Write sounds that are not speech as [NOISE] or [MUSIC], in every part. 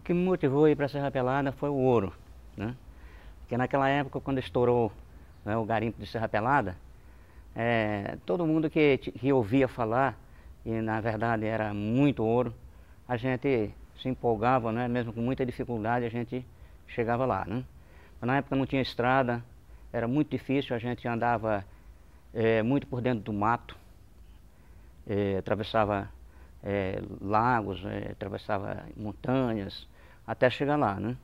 O que me motivou a ir para a Serra Pelada foi o ouro. Né? Porque naquela época, quando estourou né, o garimpo de Serra Pelada, é, todo mundo que, que ouvia falar, e na verdade era muito ouro, a gente se empolgava, né? mesmo com muita dificuldade, a gente chegava lá. Né? Mas na época não tinha estrada, era muito difícil, a gente andava é, muito por dentro do mato, é, atravessava é, lagos, é, atravessava montanhas, até chegar lá, né?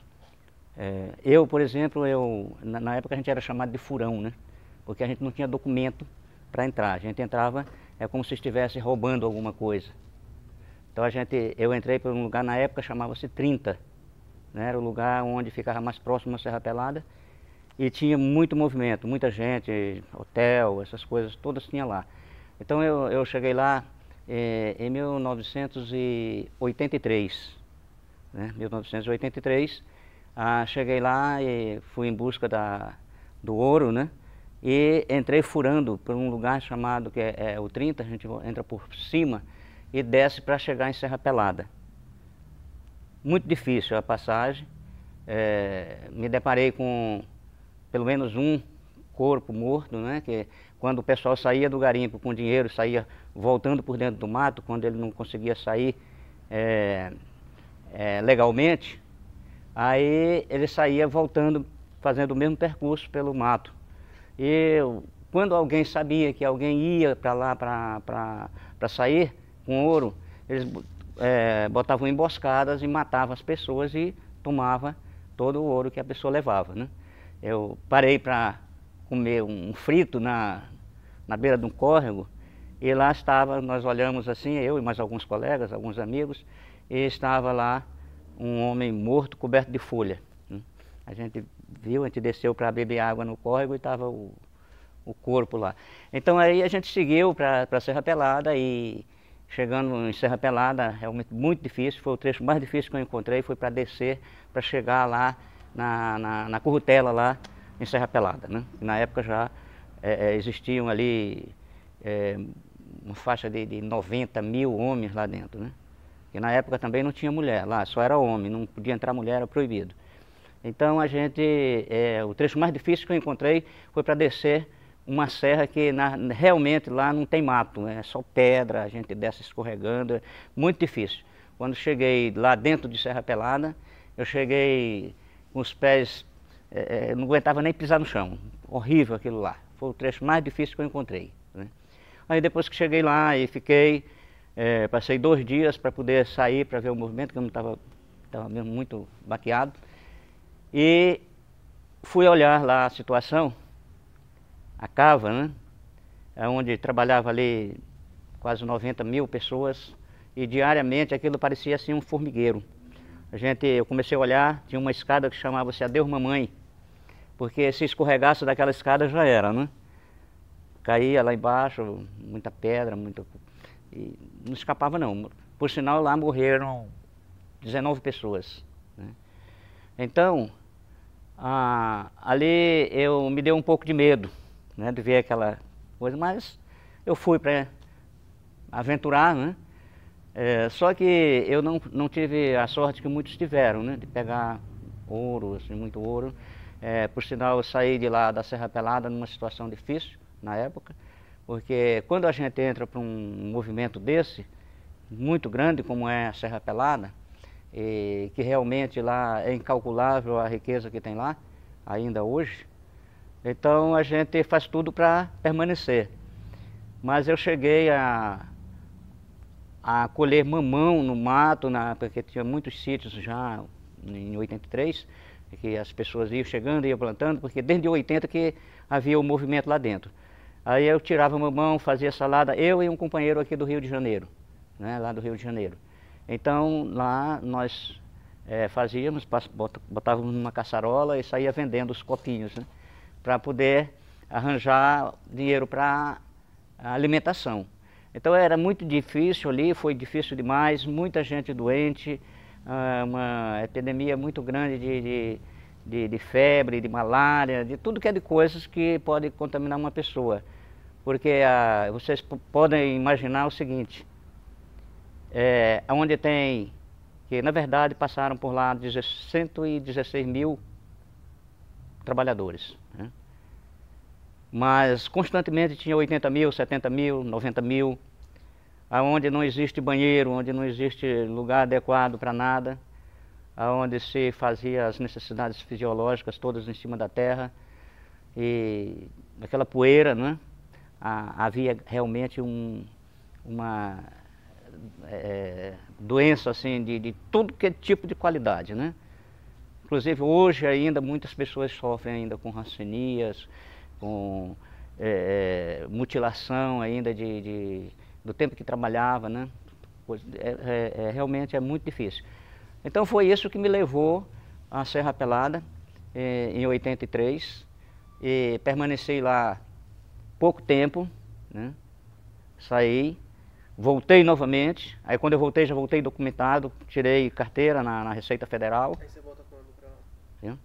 É, eu, por exemplo, eu, na, na, época a gente era chamado de furão, né? Porque a gente não tinha documento para entrar. A gente entrava, é como se estivesse roubando alguma coisa. Então a gente, eu entrei para um lugar, na época chamava-se 30. Né? Era o lugar onde ficava mais próximo à Serra Pelada. E tinha muito movimento, muita gente, hotel, essas coisas, todas tinha lá. Então eu, eu cheguei lá é, em 1983 né, 1983. Ah, cheguei lá e fui em busca da, do ouro, né? E entrei furando por um lugar chamado, que é, é o 30, a gente entra por cima e desce para chegar em Serra Pelada. Muito difícil a passagem. É, me deparei com pelo menos um corpo morto, né? Que quando o pessoal saía do garimpo com dinheiro, saía voltando por dentro do mato, quando ele não conseguia sair, é, é, legalmente, aí ele saía voltando, fazendo o mesmo percurso pelo mato. E quando alguém sabia que alguém ia para lá para sair com ouro, eles é, botavam emboscadas e matavam as pessoas e tomava todo o ouro que a pessoa levava. Né? Eu parei para comer um frito na, na beira de um córrego e lá estava, nós olhamos assim, eu e mais alguns colegas, alguns amigos, e estava lá um homem morto coberto de folha. Né? A gente viu, a gente desceu para beber água no córrego e estava o, o corpo lá. Então aí a gente seguiu para Serra Pelada e chegando em Serra Pelada, realmente muito difícil, foi o trecho mais difícil que eu encontrei, foi para descer, para chegar lá na, na, na, Currutela, lá em Serra Pelada. Né? Na época já é, é, existiam ali é, uma faixa de, de 90 mil homens lá dentro. Né? na época também não tinha mulher lá, só era homem, não podia entrar mulher, era proibido. Então a gente, é, o trecho mais difícil que eu encontrei foi para descer uma serra que na, realmente lá não tem mato, é só pedra, a gente desce escorregando, é muito difícil. Quando cheguei lá dentro de Serra Pelada, eu cheguei com os pés, é, é não aguentava nem pisar no chão, horrível aquilo lá. Foi o trecho mais difícil que eu encontrei. Né? Aí depois que cheguei lá e fiquei, é, passei dois dias para poder sair para ver o movimento, que eu não estava tava mesmo muito baqueado. E fui olhar lá a situação, a cava, né? É onde trabalhava ali quase 90 mil pessoas e diariamente aquilo parecia assim um formigueiro. A gente, eu comecei a olhar, tinha uma escada que chamava-se Adeus Mamãe, porque se escorregasse daquela escada já era, né? Caía lá embaixo, muita pedra, muito e não escapava, não. Por sinal, lá morreram 19 pessoas. Né? Então, ali eu me deu um pouco de medo né, de ver aquela coisa, mas eu fui para aventurar, né? É, só que eu não, não tive a sorte que muitos tiveram, né? De pegar ouro, assim, muito ouro. É, por sinal, eu saí de lá da Serra Pelada numa situação difícil na época. Porque quando a gente entra para um movimento desse, muito grande como é a Serra Pelada, e que realmente lá é incalculável a riqueza que tem lá, ainda hoje, então a gente faz tudo para permanecer. Mas eu cheguei a, a colher mamão no mato, na, porque tinha muitos sítios já em 83, que as pessoas iam chegando e iam plantando, porque desde 80 que havia o movimento lá dentro. Aí eu tirava mamão, fazia salada, eu e um companheiro aqui do Rio de Janeiro, né, lá do Rio de Janeiro. Então lá nós é, fazíamos, botávamos numa caçarola e saía vendendo os copinhos, né, para poder arranjar dinheiro para alimentação. Então era muito difícil ali, foi difícil demais, muita gente doente, ah, uma epidemia muito grande de, de de, de, febre, de malária, de tudo que é de coisas que pode contaminar uma pessoa porque ah, vocês podem imaginar o seguinte, é, eh, onde tem, que na verdade passaram por lá 116 mil trabalhadores. Né? Mas constantemente tinha 80 mil, 70 mil, 90 mil, aonde não existe banheiro, onde não existe lugar adequado para nada, aonde se fazia as necessidades fisiológicas todas em cima da terra, e aquela poeira, né? a, havia realmente um, uma é, doença assim, de, de todo que é tipo de qualidade. Né? Inclusive hoje ainda muitas pessoas sofrem ainda com rancenias, com é, é mutilação ainda de, de, do tempo que trabalhava, né? É, é, é, realmente é muito difícil. Então foi isso que me levou à Serra Pelada em 83 e permaneci lá pouco tempo, né? saí, voltei novamente. Aí quando eu voltei, já voltei documentado, tirei carteira na, na Receita Federal. Aí você volta quando para lá? Sim.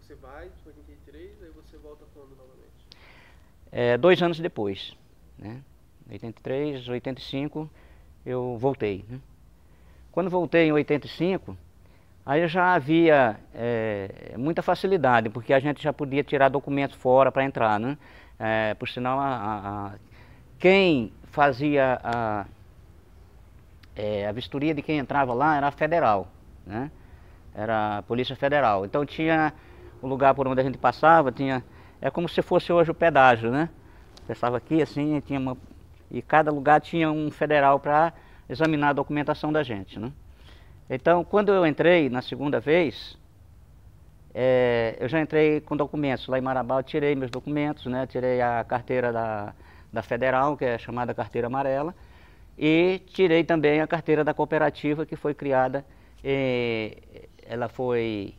Você vai, 83, aí você volta quando novamente? É, dois anos depois, né? 83, 85, eu voltei. Né? Quando voltei em 85, aí já havia é, muita facilidade, porque a gente já podia tirar documentos fora para entrar, né? É, por sinal, a, a, a, quem fazia a, é, a vistoria de quem entrava lá era a federal, né? Era a Polícia Federal. Então tinha o lugar por onde a gente passava, tinha. É como se fosse hoje o pedágio, né? Passava aqui assim, tinha uma. E cada lugar tinha um federal para examinar a documentação da gente, né? Então, quando eu entrei na segunda vez, é, eu já entrei com documentos lá em Marabá, eu tirei meus documentos, né? Tirei a carteira da, da Federal, que é chamada carteira amarela, e tirei também a carteira da cooperativa que foi criada, ela foi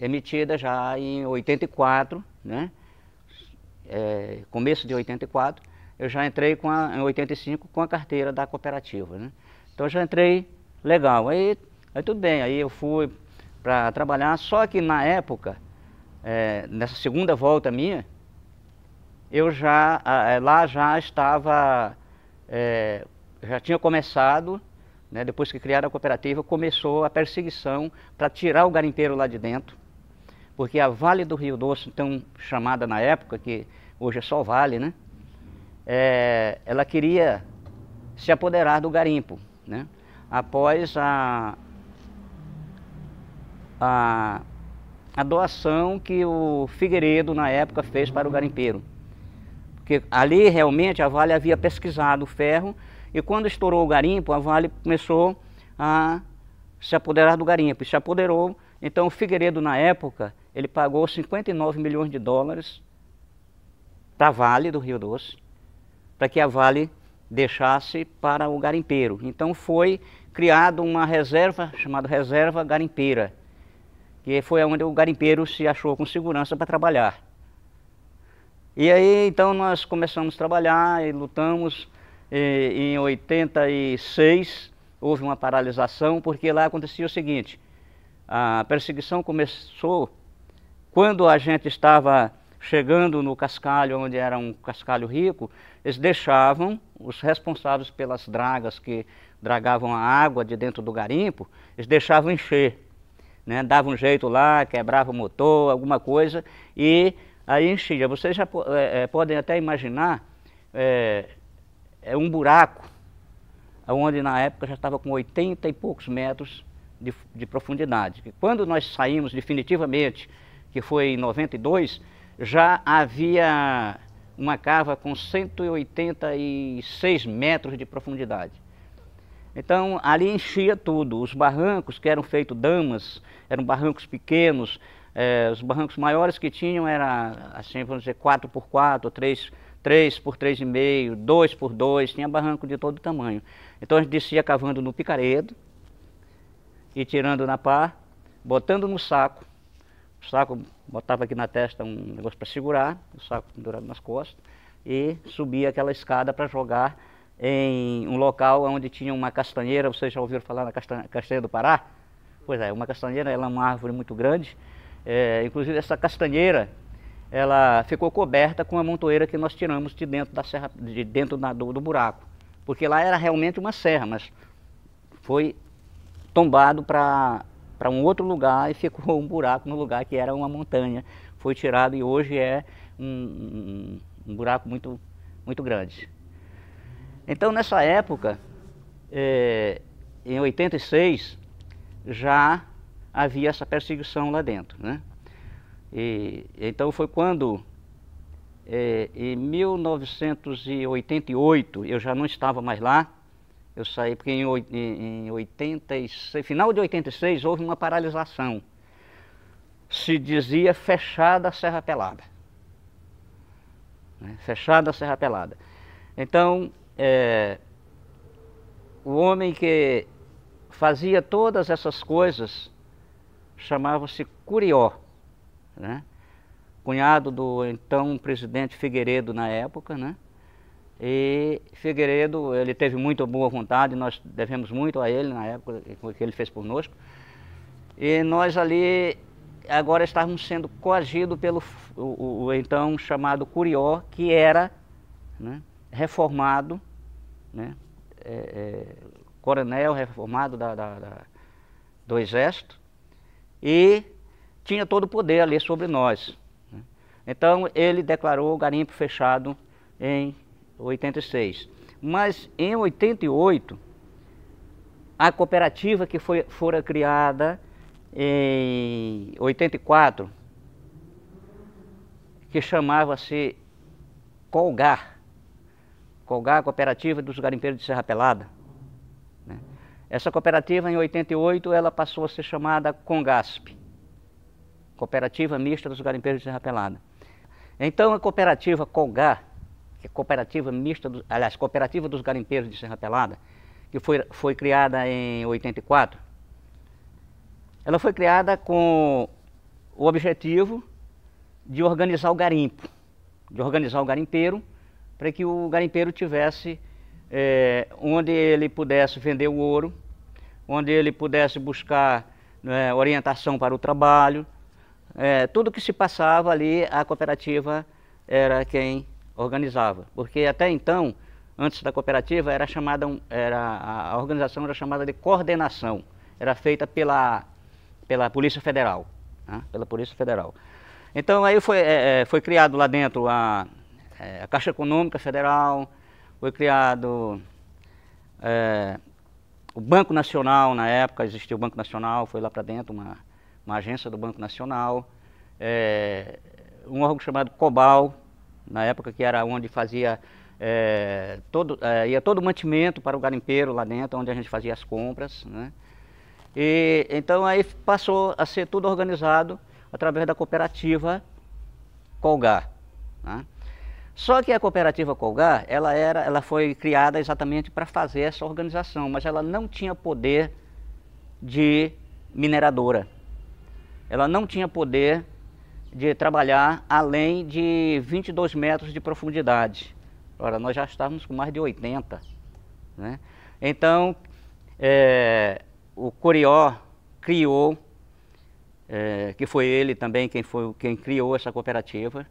emitida já em 84, né? É, começo de 84, eu já entrei com a, em 85 com a carteira da cooperativa, né? Então eu já entrei legal, aí, aí tudo bem, aí eu fui para trabalhar. Só que na época, é, nessa segunda volta minha, eu já é, lá já estava é, já tinha começado né, depois que criaram a cooperativa começou a perseguição para tirar o garimpeiro lá de dentro porque a Vale do Rio Doce então chamada na época que hoje é só Vale né é, ela queria se apoderar do garimpo né após a, a, a doação que o Figueiredo, na época, fez para o garimpeiro. Porque ali realmente a Vale havia pesquisado o ferro e quando estourou o garimpo, a Vale começou a se apoderar do garimpo e se apoderou. Então o Figueiredo, na época, ele pagou 59 milhões de dólares para a Vale do Rio Doce, para que a Vale deixasse para o garimpeiro. Então foi criada uma reserva chamada Reserva Garimpeira que foi onde o garimpeiro se achou com segurança para trabalhar. E aí então nós começamos a trabalhar e lutamos. E, em 86 houve uma paralisação, porque lá acontecia o seguinte: a perseguição começou quando a gente estava chegando no cascalho, onde era um cascalho rico, eles deixavam os responsáveis pelas dragas que dragavam a água de dentro do garimpo, eles deixavam encher né? dava um jeito lá, quebrava o motor, alguma coisa, e aí enchia. Vocês já é, é, podem até imaginar é, é um buraco, onde na época já estava com 80 e poucos metros de, de profundidade. E quando nós saímos definitivamente, que foi em 92, já havia uma cava com 186 metros de profundidade. Então ali enchia tudo. Os barrancos que eram feitos damas, eram barrancos pequenos, eh, os barrancos maiores que tinham era assim, vamos dizer, 4 por 4 3, 3 por 3,5, 2 por 2, tinha barranco de todo tamanho. Então a gente descia cavando no picaredo e tirando na pá, botando no saco. O saco botava aqui na testa um negócio para segurar, o saco pendurado nas costas, e subia aquela escada para jogar em um local onde tinha uma castanheira, vocês já ouviram falar na castanha do Pará? Pois é, uma castanheira ela é uma árvore muito grande, é, inclusive essa castanheira ela ficou coberta com a montoeira que nós tiramos de dentro, da serra, de dentro da, do, do buraco, porque lá era realmente uma serra, mas foi tombado para um outro lugar e ficou um buraco no lugar que era uma montanha. Foi tirado e hoje é um, um, um buraco muito, muito grande. Então, nessa época, é, em 86, já havia essa perseguição lá dentro. Né? E, então, foi quando, é, em 1988, eu já não estava mais lá, eu saí, porque em, em 86, final de 86 houve uma paralisação. Se dizia fechada a Serra Pelada. Né? Fechada a Serra Pelada. Então, é, o homem que fazia todas essas coisas chamava-se Curió, né? cunhado do então presidente Figueiredo na época, né? E Figueiredo, ele teve muito boa vontade, nós devemos muito a ele na época que ele fez por nós. E nós ali agora estávamos sendo coagidos pelo o, o, o então chamado Curió, que era né, reformado, né? É, é, coronel reformado da, da, da, do Exército, e tinha todo o poder ali sobre nós. Né? Então ele declarou o garimpo fechado em 86. Mas em 88, a cooperativa que foi, fora criada em 84, que chamava-se Colgar, Colgar, cooperativa dos garimpeiros de Serra Pelada. Né? Essa cooperativa, em 88, ela passou a ser chamada Congasp, Cooperativa Mista dos Garimpeiros de Serra Pelada. Então, a cooperativa Colgar, que é cooperativa mista, do, aliás, cooperativa dos garimpeiros de Serra Pelada, que foi, foi criada em 84, ela foi criada com o objetivo de organizar o garimpo, de organizar o garimpeiro para que o garimpeiro tivesse é, onde ele pudesse vender o ouro, onde ele pudesse buscar né, orientação para o trabalho. É, tudo que se passava ali, a cooperativa era quem organizava. Porque até então, antes da cooperativa, era chamada, era, a organização era chamada de coordenação. Era feita pela, pela Polícia Federal. Né, pela Polícia Federal. Então aí foi, é, foi criado lá dentro a é, a Caixa Econômica Federal, foi criado é, o Banco Nacional, na época existia o Banco Nacional, foi lá para dentro uma, uma, agência do Banco Nacional, é, um órgão chamado COBAL, na época que era onde fazia é, todo, é, ia todo o mantimento para o garimpeiro lá dentro, onde a gente fazia as compras. Né? E, então aí passou a ser tudo organizado através da cooperativa Colgar. Né? Só que a cooperativa Colgar, ela, era, ela foi criada exatamente para fazer essa organização, mas ela não tinha poder de mineradora. Ela não tinha poder de trabalhar além de 22 metros de profundidade. Ora, nós já estávamos com mais de 80. Né? Então, é, o Corió criou, é, que foi ele também quem, foi, quem criou essa cooperativa,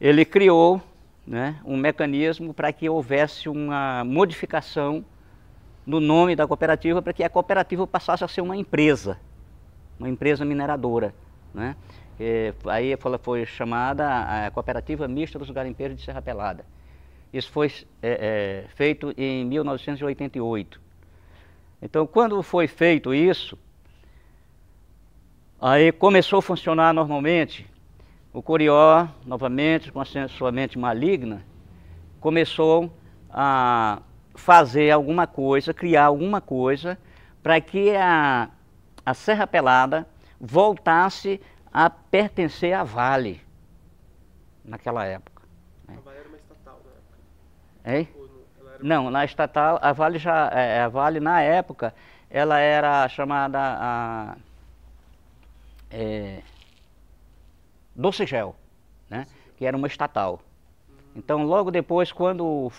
ele criou né, um mecanismo para que houvesse uma modificação no nome da cooperativa para que a cooperativa passasse a ser uma empresa, uma empresa mineradora. Né? E, é, aí ela foi chamada a Cooperativa Mista dos Garimpeiros de Serra Pelada. Isso foi é, é, feito em 1988. Então, quando foi feito isso, aí começou a funcionar normalmente o Curió, novamente, com a sua mente maligna, começou a fazer alguma coisa, criar alguma coisa, para que a, a Serra Pelada voltasse a pertencer à Vale, naquela época. Né? A Vale era uma estatal na época. Hein? Não, na estatal, a Vale, já, é, a vale na época, ela era chamada a... É, do Sigel, né? que era uma estatal. Então, logo depois, quando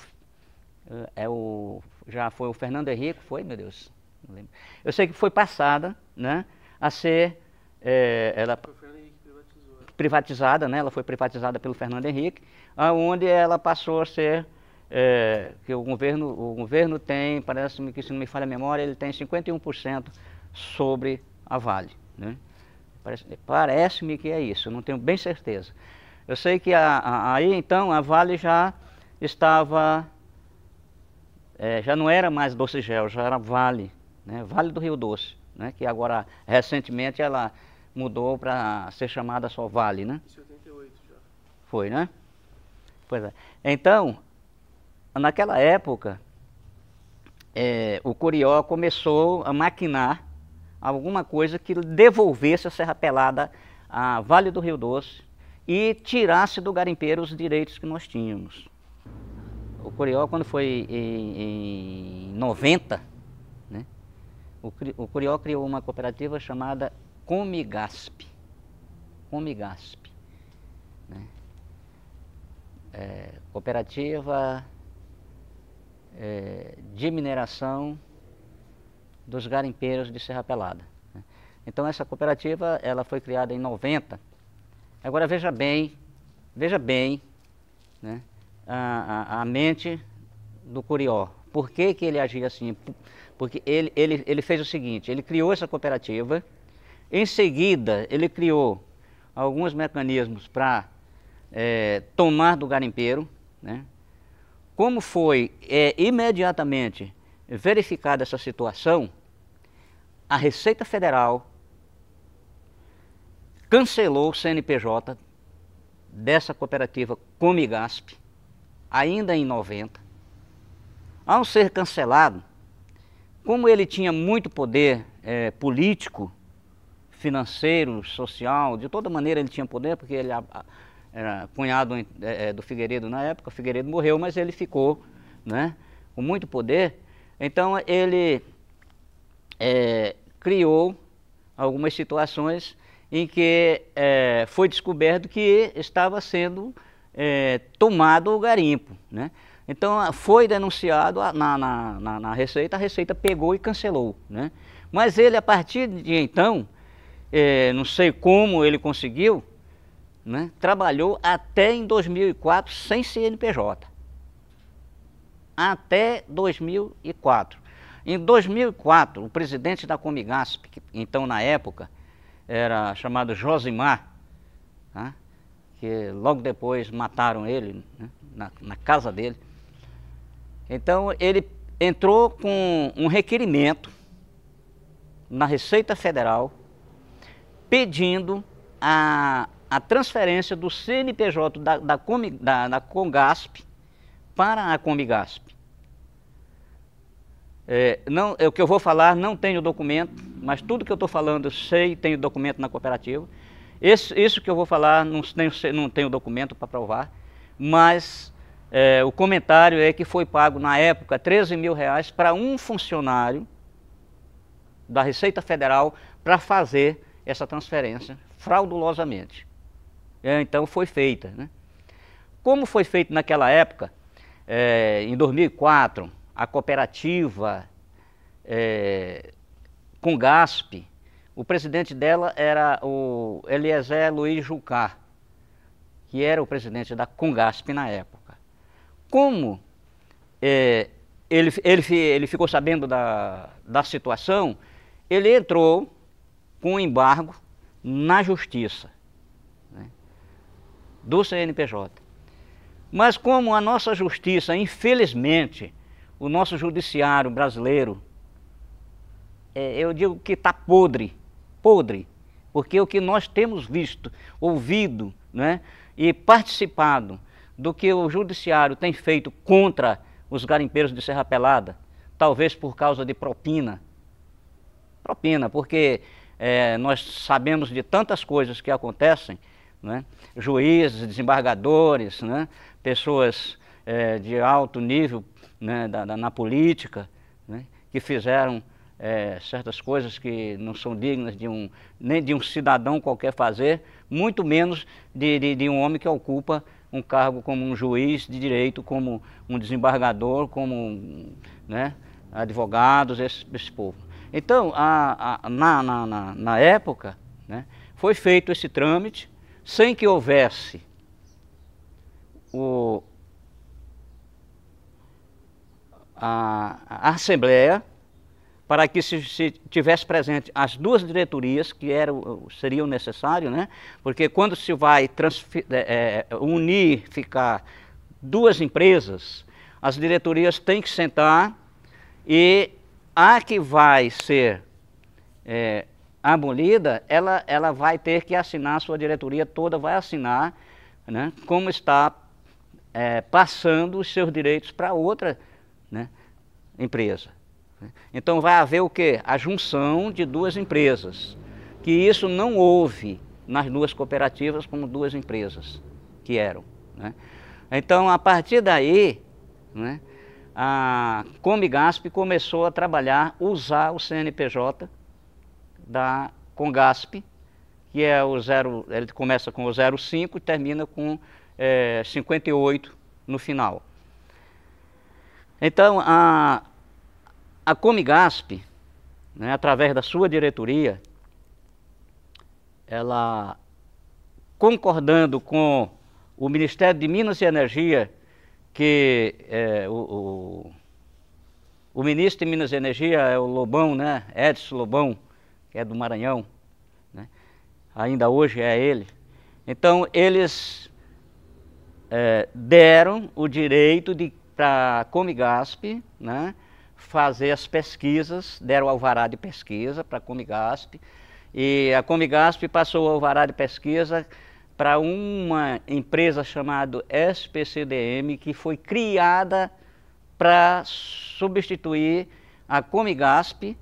eh, é o, já foi o Fernando Henrique, foi, meu Deus, não lembro. Eu sei que foi passada, né, a ser, é, ela né? privatizada, né, ela foi privatizada pelo Fernando Henrique, aonde ela passou a ser é, que o governo, o governo tem, parece-me que se não me falha a memória, ele tem 51% sobre a Vale. Né? Parece-me parece que é isso, não tenho bem certeza. Eu sei que a, a, aí então a Vale já estava, é, já não era mais Doce Gel, já era Vale, né? Vale do Rio Doce, né? que agora recentemente ela mudou para ser chamada só Vale, né? Isso é já. Foi, né? Pois é. Então, naquela época, é, o Curió começou a maquinar alguma coisa que devolvesse a Serra Pelada a Vale do Rio Doce e tirasse do garimpeiro os direitos que nós tínhamos. O Curió, quando foi em, em 90, né, o, o Curió criou uma cooperativa chamada Comigasp. Comigasp. Né? É, cooperativa é, de mineração dos garimpeiros de Serra Pelada. Né? Então essa cooperativa ela foi criada em 90. Agora veja bem, veja bem né, a, a, a, mente do Curió. Por que, que ele agia assim? Porque ele, ele, ele fez o seguinte, ele criou essa cooperativa, em seguida ele criou alguns mecanismos para é, tomar do garimpeiro. Né? Como foi é, imediatamente verificada essa situação, a Receita Federal cancelou o CNPJ dessa cooperativa Comigasp, ainda em 90. Ao ser cancelado, como ele tinha muito poder é, político, financeiro, social, de toda maneira ele tinha poder, porque ele era cunhado é, é, do Figueiredo na época, o Figueiredo morreu, mas ele ficou né, com muito poder. Então ele é, criou algumas situações em que é, foi descoberto que estava sendo é, tomado o garimpo. Né? Então ah, foi denunciado ah, na, na, na, na, Receita, a Receita pegou e cancelou. Né? Mas ele, a partir de então, é, não sei como ele conseguiu, né? trabalhou até em 2004 sem CNPJ. Até 2004 em 2004, o presidente da Comigasp, que, então na época era chamado Josimar, tá? que logo depois mataram ele né? na, na casa dele. Então ele entrou com um requerimento na Receita Federal pedindo a, a transferência do CNPJ da, da, Comi, da, da para a Comigasp. É, não, é, o que eu vou falar não tenho documento, mas tudo que eu estou falando eu sei, tenho documento na cooperativa. Esse, isso que eu vou falar não tenho, não tenho documento para provar, mas é, o comentário é que foi pago na época 13 mil reais para um funcionário da Receita Federal para fazer essa transferência fraudulosamente. É, então foi feita. Né? Como foi feito naquela época, é, em 2004, a cooperativa é, com GASP, o presidente dela era o Eliezer Luiz Jucá, que era o presidente da Congasp na época. Como é, ele, ele, ele ficou sabendo da, da situação, ele entrou com um embargo na justiça né, do CNPJ. Mas como a nossa justiça, infelizmente, o nosso judiciário brasileiro, é, eu digo que está podre, podre, porque o que nós temos visto, ouvido né, e participado do que o judiciário tem feito contra os garimpeiros de Serra Pelada, talvez por causa de propina. Propina, porque é, nós sabemos de tantas coisas que acontecem, né? juízes, desembargadores, né? pessoas é, de alto nível né, da, da, na política, né, que fizeram é, certas coisas que não são dignas de um, nem de um cidadão qualquer fazer, muito menos de, de, de, um homem que ocupa um cargo como um juiz de direito, como um desembargador, como né, advogados, esse, esse povo. Então, a, a, na, na, na, época, né, foi feito esse trâmite sem que houvesse o, a, a Assembleia para que se, se, tivesse presente as duas diretorias que eram, seriam necessárias, né? porque quando se vai é, é unificar duas empresas, as diretorias têm que sentar e a que vai ser é, abolida, ela, ela vai ter que assinar, sua diretoria toda vai assinar né? como está é, passando os seus direitos para outra diretoria empresa. Então vai haver o quê? A junção de duas empresas, que isso não houve nas duas cooperativas como duas empresas que eram. Né? Então, a partir daí, né, a Comigasp começou a trabalhar, usar o CNPJ da Congasp, que é o zero, ele começa com o 05 e termina com é, eh, 58 no final. Então, a, a Comigasp, né, através da sua diretoria, ela concordando com o Ministério de Minas e Energia, que é, o, o, o, ministro de Minas e Energia é o Lobão, né? Edson Lobão, que é do Maranhão, né? ainda hoje é ele. Então, eles é, deram o direito de para a Comigasp, né, fazer as pesquisas, deram alvará de pesquisa para a Comigasp, e a Comigasp passou o alvará de pesquisa para uma empresa chamada SPCDM, que foi criada para substituir a Comigasp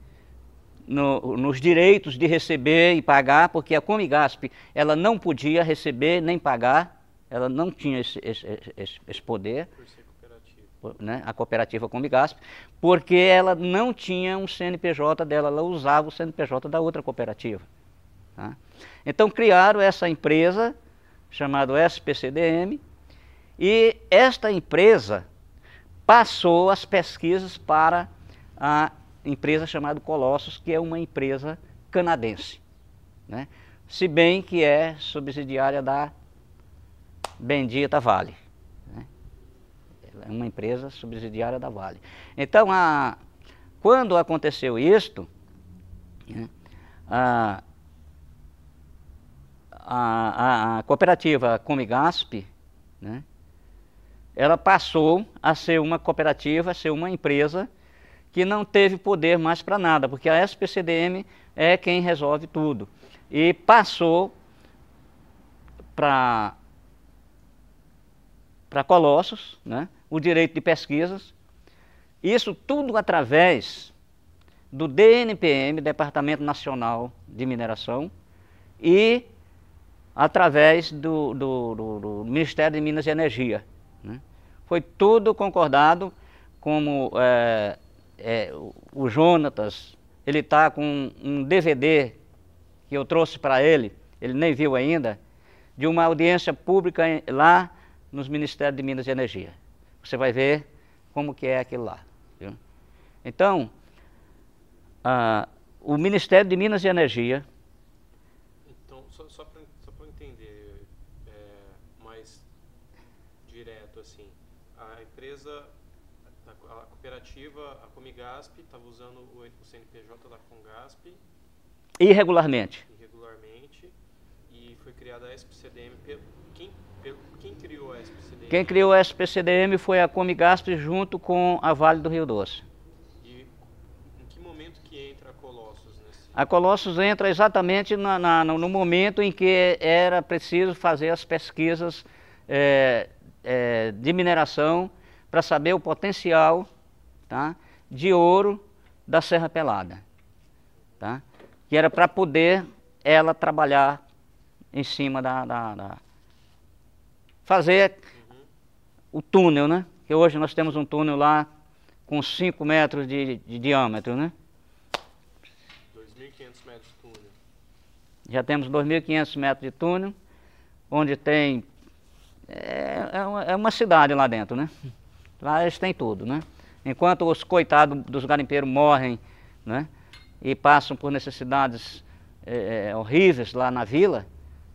no, nos direitos de receber e pagar, porque a Comigasp ela não podia receber nem pagar, ela não tinha esse, esse, esse, esse poder né, a cooperativa Comigaspe, porque ela não tinha um CNPJ dela, ela usava o CNPJ da outra cooperativa. Tá? Então criaram essa empresa, chamada SPCDM, e esta empresa passou as pesquisas para a empresa chamada Colossus, que é uma empresa canadense. Né? Se bem que é subsidiária da bendita Vale é uma empresa subsidiária da Vale. Então, a, quando aconteceu isto, né, a, a, a, cooperativa Comigasp, né, ela passou a ser uma cooperativa, a ser uma empresa que não teve poder mais para nada, porque a SPCDM é quem resolve tudo. E passou para para Colossos, né? o direito de pesquisas. Isso tudo através do DNPM, Departamento Nacional de Mineração, e através do, do, do, do Ministério de Minas e Energia. Né? Foi tudo concordado, como é, é, o Jonatas, ele está com um DVD que eu trouxe para ele, ele nem viu ainda, de uma audiência pública lá nos Ministérios de Minas e Energia. Você vai ver como que é aquilo lá. Viu? Então, o Ministério de Minas e Energia. Então, só, só para entender é, mais direto, assim, a empresa, a, a cooperativa, a Comigasp, estava usando o, o, CNPJ da Congasp. Irregularmente. Irregularmente. E foi criada a SPCDM. Quem, quem criou a SPCDM? Quem criou a SPCDM foi a Comigasp junto com a Vale do Rio Doce. E em que momento que entra a Colossus? A Colossus entra exatamente na, na, no momento em que era preciso fazer as pesquisas é, é, de mineração para saber o potencial tá, de ouro da Serra Pelada. Tá? Que era para poder ela trabalhar em cima da, da, da fazer o túnel, né? Que hoje nós temos um túnel lá com 5 metros de, de diâmetro, né? 2.500 metros de túnel. Já temos 2.500 metros de túnel, onde tem... É, é, é, uma, cidade lá dentro, né? Lá eles têm tudo, né? Enquanto os coitados dos garimpeiros morrem, né? E passam por necessidades é, é horríveis lá na vila,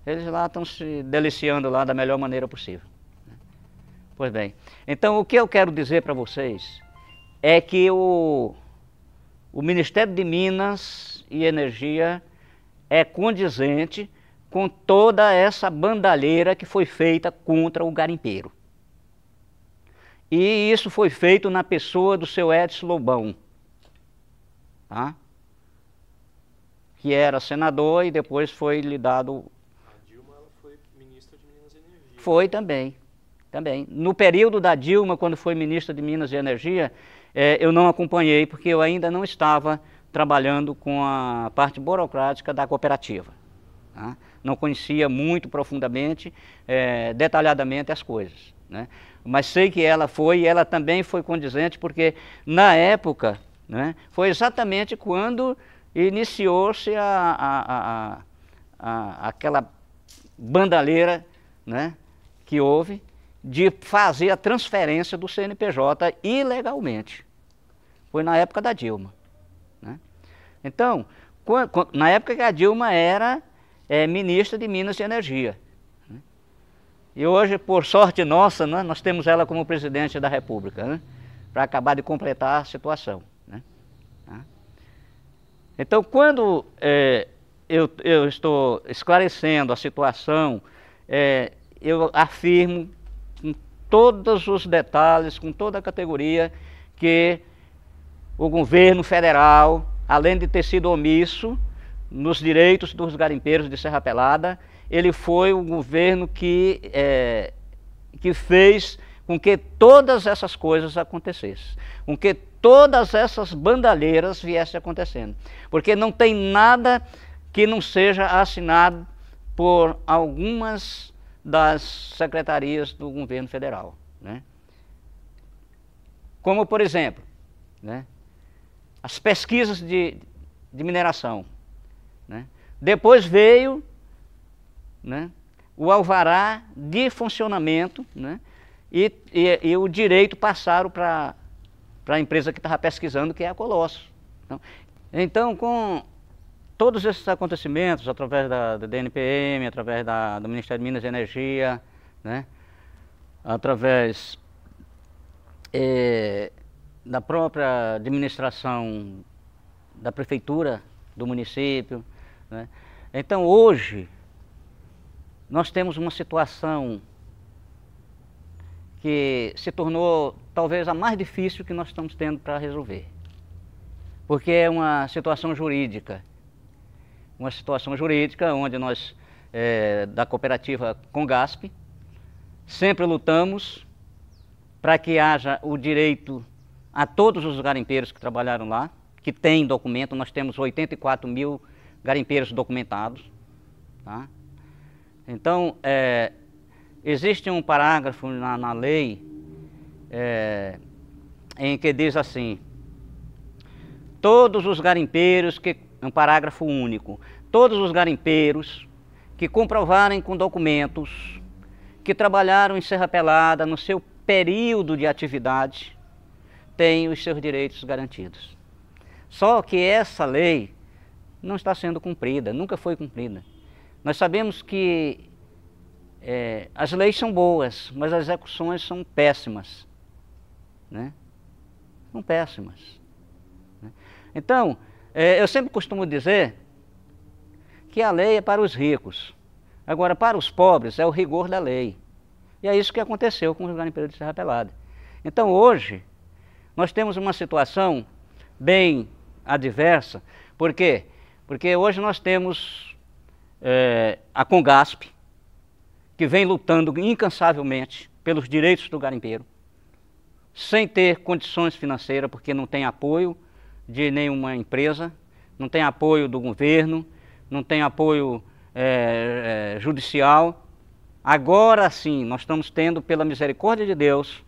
eles lá estão se deliciando lá da melhor maneira possível. Pois bem. Então, o que eu quero dizer para vocês é que o, o Ministério de Minas e Energia é condizente com toda essa bandalheira que foi feita contra o garimpeiro. E isso foi feito na pessoa do seu Edson Lobão, tá? que era senador e depois foi lhe dado. A Dilma ela foi ministra de Minas e Energia. Foi também. Também. No período da Dilma, quando foi ministra de Minas e Energia, é, eu não acompanhei porque eu ainda não estava trabalhando com a parte burocrática da cooperativa. Tá? Não conhecia muito profundamente, é, detalhadamente as coisas. Né? Mas sei que ela foi e ela também foi condizente porque na época né, foi exatamente quando iniciou-se a, a, a, aquela bandalheira né, que houve de fazer a transferência do CNPJ ilegalmente. Foi na época da Dilma. Né? Então, na época que a Dilma era é, ministra de Minas e Energia. Né? E hoje, por sorte nossa, né, nós temos ela como presidente da República, né? para acabar de completar a situação. Né? Tá? Então, quando é, eu, eu, estou esclarecendo a situação, é, eu afirmo todos os detalhes, com toda a categoria que o governo federal, além de ter sido omisso nos direitos dos garimpeiros de Serra Pelada, ele foi o governo que, é, que fez com que todas essas coisas acontecessem, com que todas essas bandalheiras viessem acontecendo. Porque não tem nada que não seja assinado por algumas das secretarias do governo federal. Né? Como, por exemplo, né, as pesquisas de, de mineração. Né? Depois veio né, o alvará de funcionamento né, e, e, e o direito passaram para a empresa que estava pesquisando, que é a Colosso. Então, então com todos esses acontecimentos, através da, da DNPM, através da, do Ministério de Minas e Energia, né? através é, da própria administração da prefeitura do município. Né? Então hoje nós temos uma situação que se tornou talvez a mais difícil que nós estamos tendo para resolver, porque é uma situação jurídica uma situação jurídica onde nós, é, da cooperativa Congasp, sempre lutamos para que haja o direito a todos os garimpeiros que trabalharam lá, que têm documento, nós temos 84 mil garimpeiros documentados. Tá? Então, é, existe um parágrafo na, na lei é, em que diz assim: todos os garimpeiros que é um parágrafo único. Todos os garimpeiros que comprovarem com documentos que trabalharam em Serra Pelada no seu período de atividade têm os seus direitos garantidos. Só que essa lei não está sendo cumprida, nunca foi cumprida. Nós sabemos que é, as leis são boas, mas as execuções são péssimas. Né? São péssimas. Né? Então, é, eu sempre costumo dizer que a lei é para os ricos. Agora, para os pobres, é o rigor da lei. E é isso que aconteceu com o garimpeiro de Serra Pelada. Então, hoje, nós temos uma situação bem adversa. Por quê? Porque hoje nós temos é, a Congasp, que vem lutando incansavelmente pelos direitos do garimpeiro, sem ter condições financeiras, porque não tem apoio de nenhuma empresa, não tem apoio do governo, não tem apoio é, é, judicial. Agora sim, nós estamos tendo, pela misericórdia de Deus,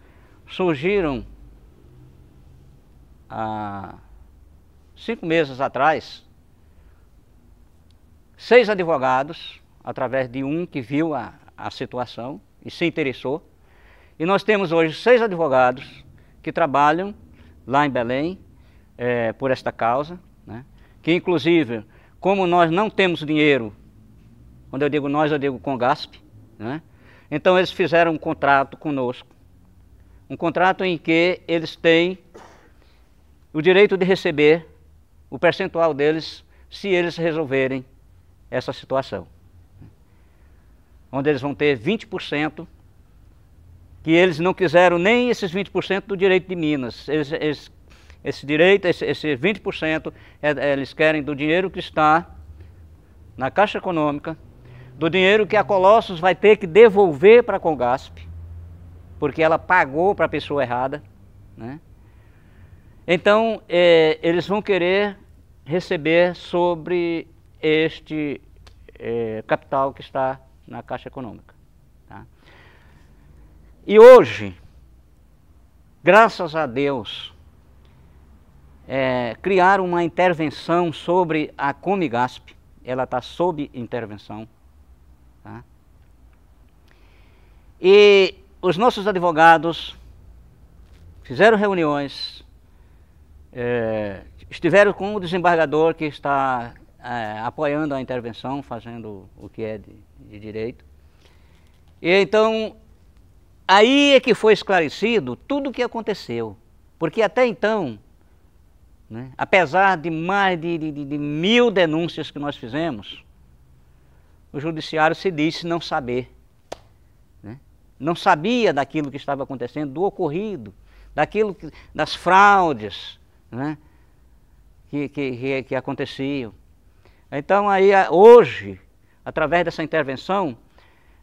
surgiram há cinco meses atrás seis advogados, através de um que viu a, a situação e se interessou. E nós temos hoje seis advogados que trabalham lá em Belém é, por esta causa, né? que inclusive, como nós não temos dinheiro, quando eu digo nós, eu digo com GASP, né? então eles fizeram um contrato conosco, um contrato em que eles têm o direito de receber o percentual deles se eles resolverem essa situação. Onde eles vão ter 20%, que eles não quiseram nem esses 20% do direito de Minas, eles, eles esse direito, esse, esse 20%, é, é, eles querem do dinheiro que está na Caixa Econômica, do dinheiro que a Colossus vai ter que devolver para a Congasp, porque ela pagou para a pessoa errada. Né? Então, é, eles vão querer receber sobre este é, capital que está na Caixa Econômica. Tá? E hoje, graças a Deus, é, criar uma intervenção sobre a Comigasp, ela está sob intervenção. Tá? E os nossos advogados fizeram reuniões, é, estiveram com o desembargador que está é, apoiando a intervenção, fazendo o que é de, de direito. E então, aí é que foi esclarecido tudo o que aconteceu, porque até então né? Apesar de mais de, de, de, mil denúncias que nós fizemos, o judiciário se disse não saber. Né? Não sabia daquilo que estava acontecendo, do ocorrido, daquilo que, das fraudes né? que, que, que aconteciam. Então aí hoje, através dessa intervenção,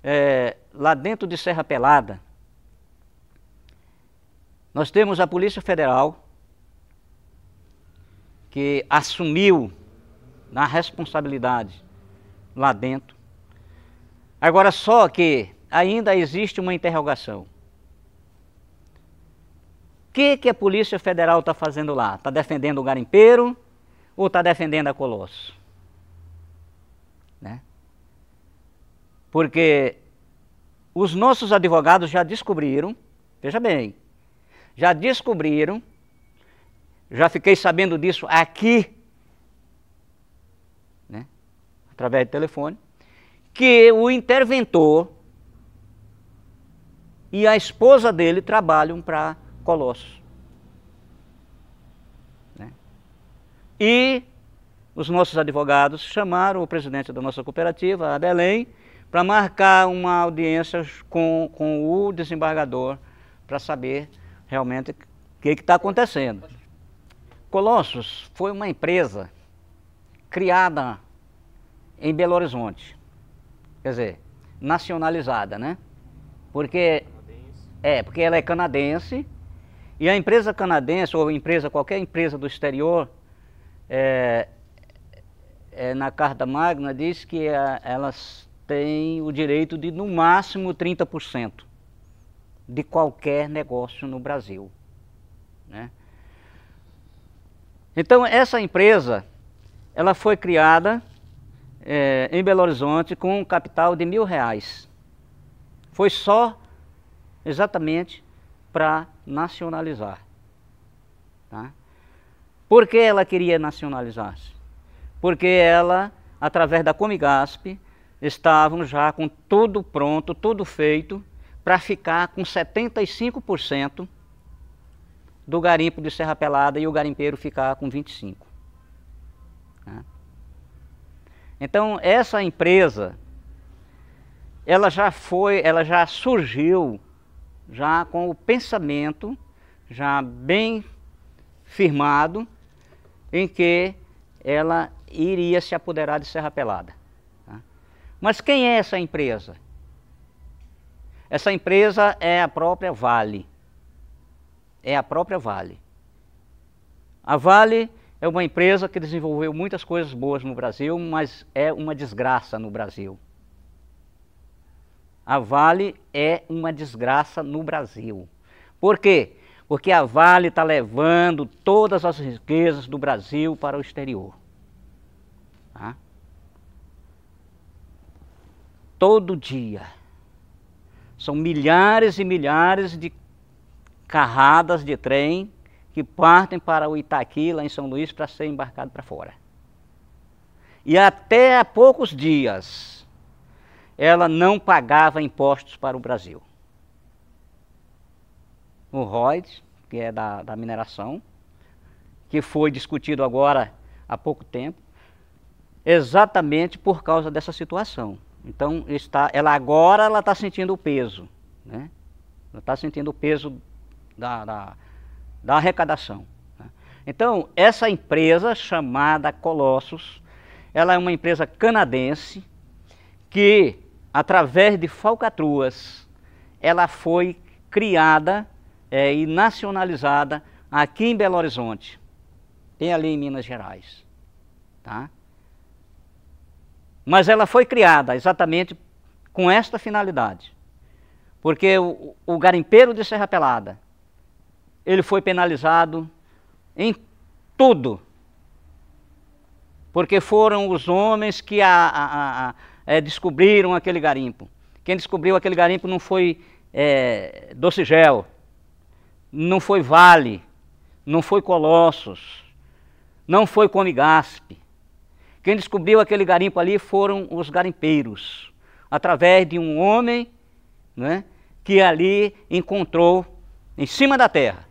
é, lá dentro de Serra Pelada, nós temos a Polícia Federal que assumiu na responsabilidade lá dentro. Agora, só que ainda existe uma interrogação. O que, que a Polícia Federal está fazendo lá? Está defendendo o garimpeiro ou está defendendo a Colosso? Né? Porque os nossos advogados já descobriram, veja bem, já descobriram já fiquei sabendo disso aqui, né, através de telefone, que o interventor e a esposa dele trabalham para Colossos. Né? E os nossos advogados chamaram o presidente da nossa cooperativa, a Belém, para marcar uma audiência com, com o desembargador para saber realmente o que está acontecendo. Colossos foi uma empresa criada em Belo Horizonte. Quer dizer, nacionalizada, né? Porque é, porque ela é canadense e a empresa canadense ou empresa qualquer empresa do exterior é, é, na Carta Magna diz que a, é, elas têm o direito de no máximo 30% de qualquer negócio no Brasil, né? Então essa empresa, ela foi criada é, em Belo Horizonte com um capital de mil reais. Foi só exatamente para nacionalizar. Tá? Por que ela queria nacionalizar-se? Porque ela, através da Comigasp, estavam já com tudo pronto, tudo feito, para ficar com 75% do garimpo de Serra Pelada e o garimpeiro ficar com 25. Né? Então, essa empresa, ela já foi, ela já surgiu já com o pensamento já bem firmado em que ela iria se apoderar de Serra Pelada. Tá? Mas quem é essa empresa? Essa empresa é a própria Vale é a própria Vale. A Vale é uma empresa que desenvolveu muitas coisas boas no Brasil, mas é uma desgraça no Brasil. A Vale é uma desgraça no Brasil. Por quê? Porque a Vale está levando todas as riquezas do Brasil para o exterior. Tá? Todo dia. São milhares e milhares de carradas de trem que partem para o Itaqui, lá em São Luís, para ser embarcado para fora. E até há poucos dias, ela não pagava impostos para o Brasil. O Royds, que é da, da mineração, que foi discutido agora há pouco tempo, exatamente por causa dessa situação. Então, está, ela agora ela está sentindo o peso, né? Ela está sentindo o peso da, da, da arrecadação. Né? Então, essa empresa chamada Colossus, ela é uma empresa canadense que, através de falcatruas, ela foi criada é, e nacionalizada aqui em Belo Horizonte, bem ali em Minas Gerais. Tá? Mas ela foi criada exatamente com esta finalidade. Porque o, o garimpeiro de Serra Pelada, ele foi penalizado em tudo. Porque foram os homens que a, a, a, é, descobriram aquele garimpo. Quem descobriu aquele garimpo não foi é, Gel, não foi Vale, não foi Colossos, não foi Comigaspe. Quem descobriu aquele garimpo ali foram os garimpeiros, através de um homem né, que ali encontrou, em cima da terra,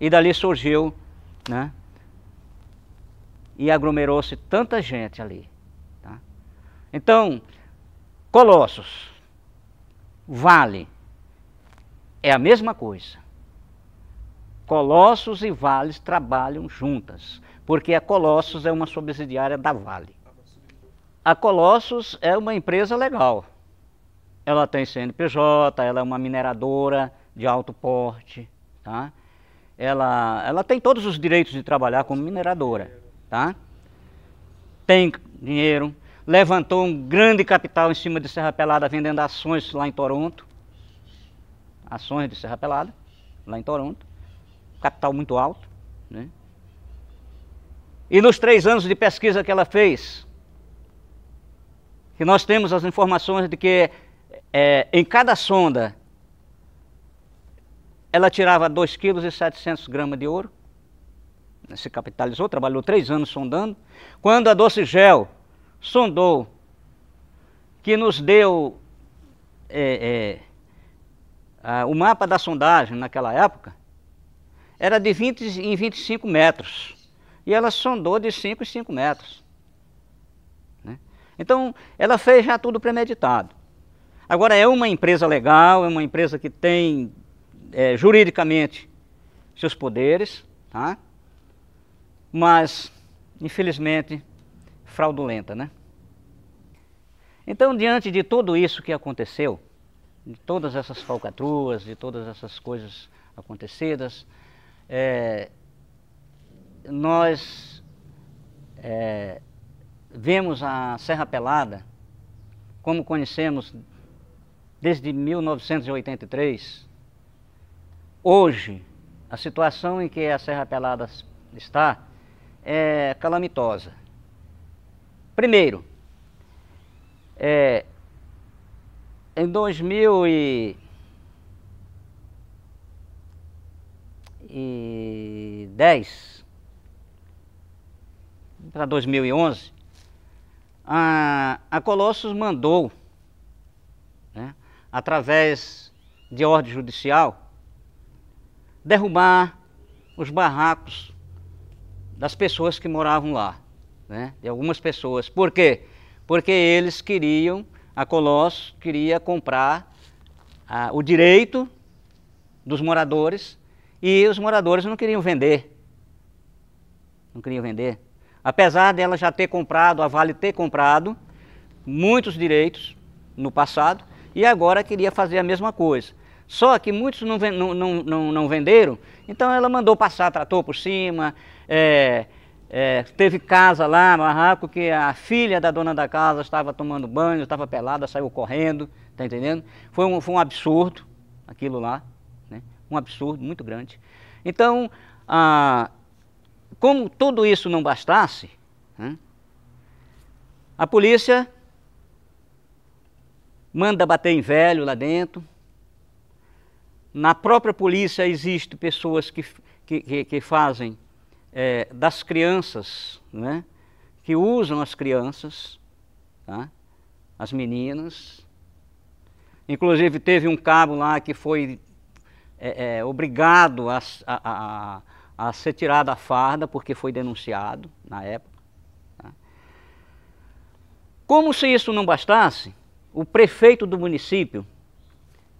e dali surgiu, né? E aglomerou-se tanta gente ali. Tá? Então, Colossos, Vale, é a mesma coisa. Colossos e Vales trabalham juntas, porque a Colossos é uma subsidiária da Vale. A Colossos é uma empresa legal. Ela tem CNPJ, ela é uma mineradora de alto porte, tá? ela, ela tem todos os direitos de trabalhar como mineradora, tá? Tem dinheiro, levantou um grande capital em cima de Serra Pelada vendendo ações lá em Toronto. Ações de Serra Pelada, lá em Toronto. Capital muito alto, né? E nos três anos de pesquisa que ela fez, que nós temos as informações de que é, em cada sonda ela tirava 2,7 kg de ouro, se capitalizou, trabalhou três anos sondando. Quando a Doce Gel sondou, que nos deu é, é, a, o mapa da sondagem naquela época, era de 20 em 25 metros. E ela sondou de 5 em 5 metros. Né? Então, ela fez já tudo premeditado. Agora, é uma empresa legal, é uma empresa que tem é, juridicamente seus poderes, tá? mas, infelizmente, fraudulenta. Né? Então, diante de tudo isso que aconteceu, de todas essas falcatruas, de todas essas coisas acontecidas, é, nós é, vemos a Serra Pelada, como conhecemos desde 1983, hoje, a situação em que a Serra Pelada está é calamitosa. Primeiro, é, em 2010 para 2011, a, a Colossus mandou, né, através de ordem judicial, derrubar os barracos das pessoas que moravam lá, né? de algumas pessoas. Por quê? Porque eles queriam, a Colosso queria comprar ah, o direito dos moradores e os moradores não queriam vender. Não queriam vender. Apesar dela já ter comprado, a Vale ter comprado muitos direitos no passado e agora queria fazer a mesma coisa. Só que muitos não, não, não, não venderam, então ela mandou passar trator por cima, é, é, teve casa lá, barraco, que a filha da dona da casa estava tomando banho, estava pelada, saiu correndo, tá entendendo? Foi um, foi um absurdo aquilo lá, né? um absurdo muito grande. Então, ah, como tudo isso não bastasse, né? a polícia manda bater em velho lá dentro, na própria polícia existem pessoas que, que, que fazem é, das crianças, né? que usam as crianças, tá? as meninas. Inclusive teve um cabo lá que foi é, é, obrigado a, a, a, a, ser tirado a farda porque foi denunciado na época. Tá? Como se isso não bastasse, o prefeito do município,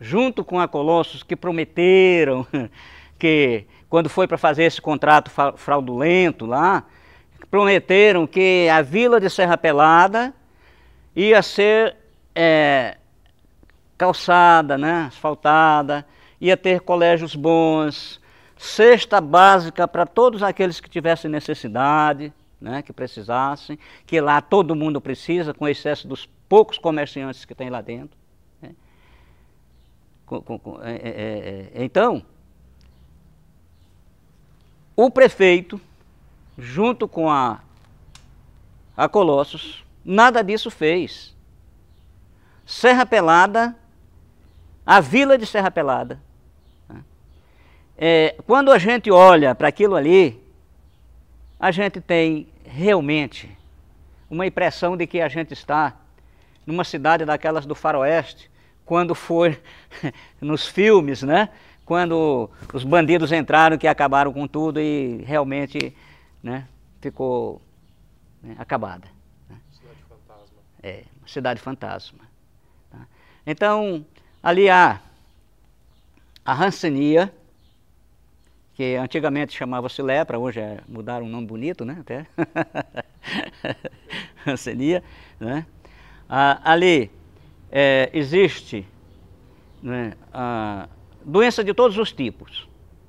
junto com a Colossos, que prometeram [LAUGHS] que, quando foi para fazer esse contrato fraudulento lá, prometeram que a vila de Serra Pelada ia ser é, calçada, né, asfaltada, ia ter colégios bons, cesta básica para todos aqueles que tivessem necessidade, né, que precisassem, que lá todo mundo precisa, com excesso dos poucos comerciantes que tem lá dentro. Com, com, é é, é, é, então, o prefeito, junto com a, a Colossos, nada disso fez. Serra Pelada, a vila de Serra Pelada, né? é, quando a gente olha para aquilo ali, a gente tem realmente uma impressão de que a gente está numa cidade daquelas do faroeste, quando for [LAUGHS] nos filmes, né? Quando os bandidos entraram que acabaram com tudo e realmente né, ficou né, acabada. Né? Cidade fantasma. É, cidade fantasma. Tá? Então, ali há a rancenia, que antigamente chamava-se lepra, hoje é, mudaram um nome bonito, né? Até. rancenia, [LAUGHS] né? Ah, ali é, existe né, a doença de todos os tipos.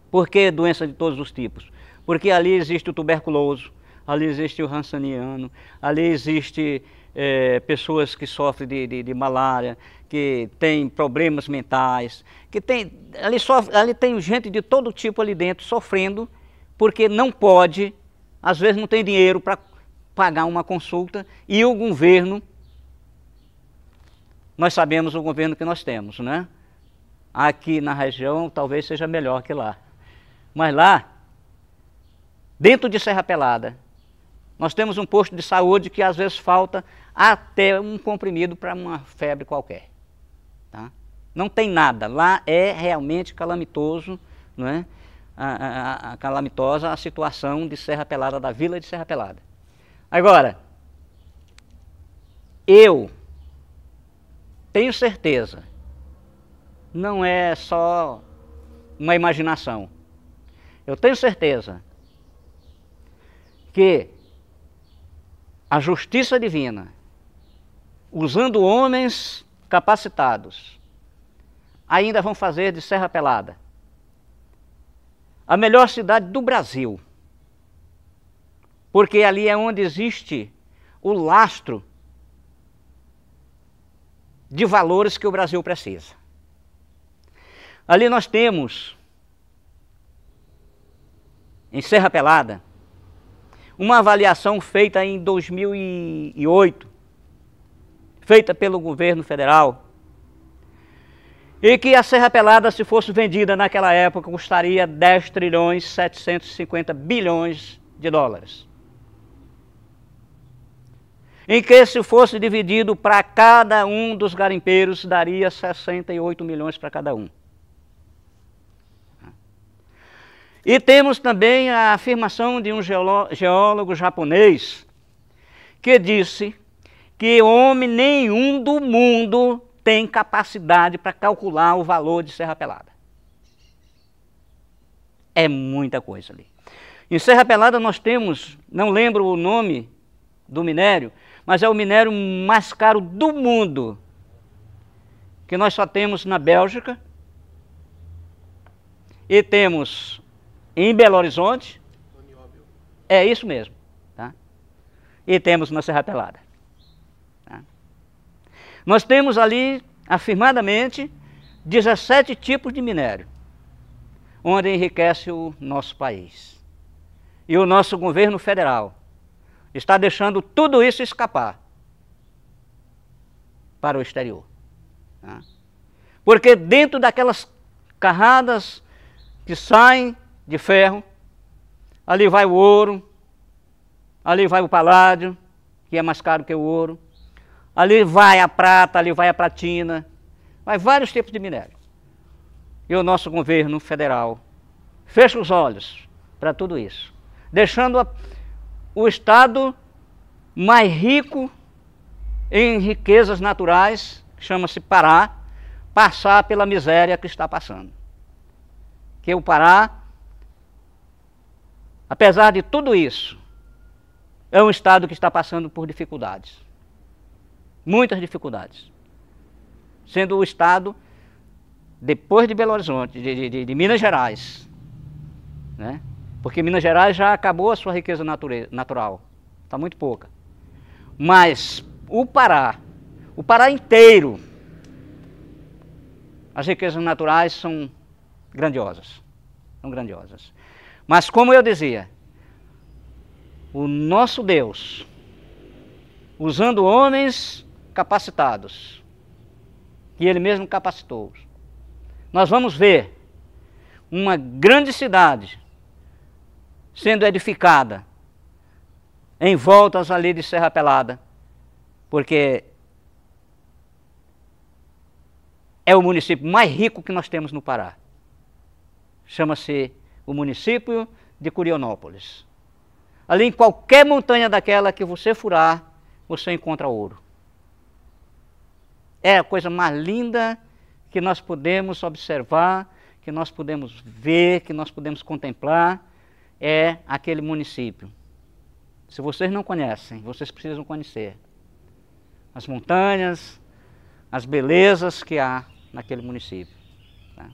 Por que doença de todos os tipos? Porque ali existe o tuberculoso, ali existe o Hansaniano, ali existe é, pessoas que sofrem de, de, de, malária, que têm problemas mentais, que tem ali, sofre, ali tem gente de todo tipo ali dentro sofrendo porque não pode, às vezes não tem dinheiro para pagar uma consulta e o governo nós sabemos o governo que nós temos, né? Aqui na região talvez seja melhor que lá. Mas lá, dentro de Serra Pelada, nós temos um posto de saúde que às vezes falta até um comprimido para uma febre qualquer. Tá? Não tem nada. Lá é realmente calamitoso, não é? A, a, a, calamitosa a situação de Serra Pelada, da vila de Serra Pelada. Agora, eu tenho certeza, não é só uma imaginação. Eu tenho certeza que a justiça divina, usando homens capacitados, ainda vão fazer de Serra Pelada a melhor cidade do Brasil. Porque ali é onde existe o lastro de valores que o Brasil precisa. Ali nós temos, em Serra Pelada, uma avaliação feita em 2008, feita pelo governo federal, e que a Serra Pelada, se fosse vendida naquela época, custaria 10 trilhões 750 bilhões de dólares em que se fosse dividido para cada um dos garimpeiros, daria 68 milhões para cada um. E temos também a afirmação de um geólogo japonês que disse que homem nenhum do mundo tem capacidade para calcular o valor de Serra Pelada. É muita coisa ali. Em Serra Pelada nós temos, não lembro o nome do minério, mas é o minério mais caro do mundo, que nós só temos na Bélgica e temos em Belo Horizonte. É isso mesmo, tá? E temos na Serra Pelada. Tá? Nós temos ali afirmadamente 17 tipos de minério, onde enriquece o nosso país. E o nosso governo federal está deixando tudo isso escapar para o exterior. Né? Porque dentro daquelas carradas que saem de ferro, ali vai o ouro, ali vai o paládio, que é mais caro que o ouro, ali vai a prata, ali vai a platina, vai vários tipos de minério. E o nosso governo federal fecha os olhos para tudo isso, deixando a o estado mais rico em riquezas naturais, chama-se Pará, passar pela miséria que está passando. Que o Pará, apesar de tudo isso, é um estado que está passando por dificuldades. Muitas dificuldades. Sendo o estado, depois de Belo Horizonte, de, de, de Minas Gerais, né? Porque Minas Gerais já acabou a sua riqueza nature, natural. Está muito pouca. Mas o Pará, o Pará inteiro, as riquezas naturais são grandiosas. São grandiosas. Mas como eu dizia, o nosso Deus, usando homens capacitados, que ele mesmo capacitou. Nós vamos ver uma grande cidade sendo edificada em voltas ali de Serra Pelada, porque é o município mais rico que nós temos no Pará. Chama-se o município de Curionópolis. Ali em qualquer montanha daquela que você furar, você encontra ouro. É a coisa mais linda que nós podemos observar, que nós podemos ver, que nós podemos contemplar é aquele município. Se vocês não conhecem, vocês precisam conhecer as montanhas, as belezas que há naquele município. Tá?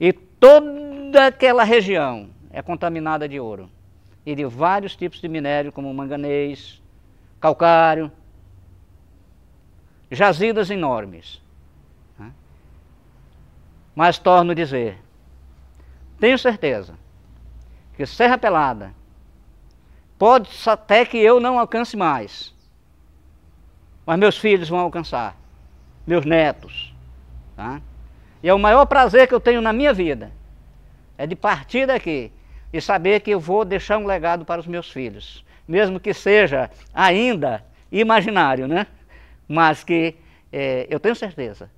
E toda aquela região é contaminada de ouro e de vários tipos de minério, como manganês, calcário, jazidas enormes. Tá? Mas torno a dizer, tenho certeza que Serra Pelada, pode até que eu não alcance mais, mas meus filhos vão alcançar, meus netos. Tá? E é o maior prazer que eu tenho na minha vida, é de partir daqui e saber que eu vou deixar um legado para os meus filhos, mesmo que seja ainda imaginário, né? Mas que é, eu tenho certeza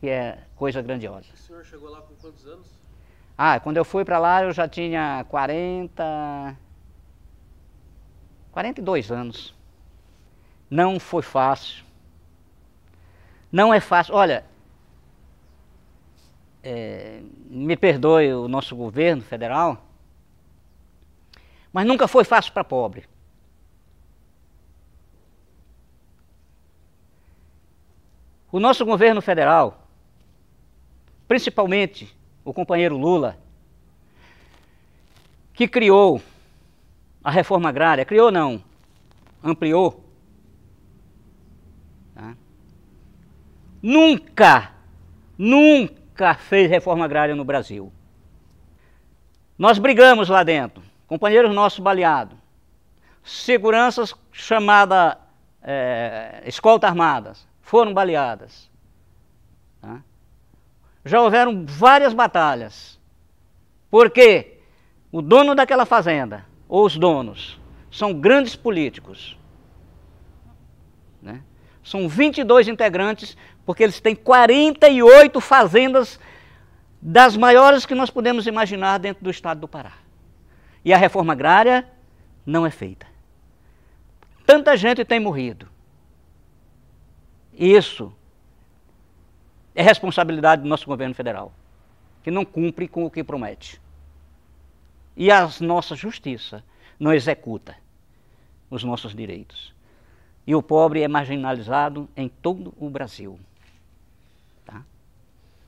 que é coisa grandiosa. O senhor chegou lá com quantos anos? Ah, quando eu fui para lá eu já tinha 40. 42 anos. Não foi fácil. Não é fácil. Olha, é, me perdoe o nosso governo federal, mas nunca foi fácil para pobre. O nosso governo federal, principalmente o companheiro Lula, que criou a reforma agrária, criou não, ampliou. Tá? Nunca, nunca fez reforma agrária no Brasil. Nós brigamos lá dentro, companheiros nossos baleados, seguranças chamada é, escolta armadas, foram baleadas. Tá? já houveram várias batalhas. Porque o dono daquela fazenda, ou os donos, são grandes políticos. Né? São 22 integrantes, porque eles têm 48 fazendas das maiores que nós podemos imaginar dentro do estado do Pará. E a reforma agrária não é feita. Tanta gente tem morrido. Isso é responsabilidade do nosso governo federal, que não cumpre com o que promete. E a nossa justiça não executa os nossos direitos. E o pobre é marginalizado em todo o Brasil. Tá?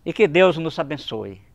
E que Deus nos abençoe.